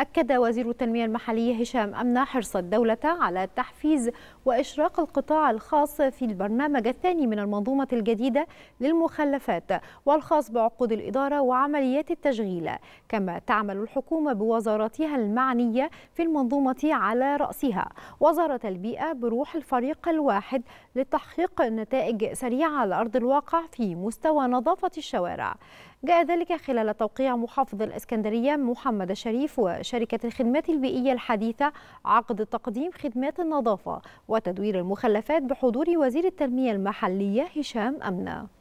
أكد وزير التنمية المحلية هشام أمنة حرص الدولة على تحفيز وإشراق القطاع الخاص في البرنامج الثاني من المنظومة الجديدة للمخلفات والخاص بعقود الإدارة وعمليات التشغيل كما تعمل الحكومة بوزاراتها المعنية في المنظومة على رأسها وزارة البيئة بروح الفريق الواحد لتحقيق نتائج سريعة على أرض الواقع في مستوى نظافة الشوارع جاء ذلك خلال توقيع محافظ الإسكندرية محمد شريف وشركة الخدمات البيئية الحديثة عقد تقديم خدمات النظافة وتدوير المخلفات بحضور وزير التنمية المحلية هشام أمنه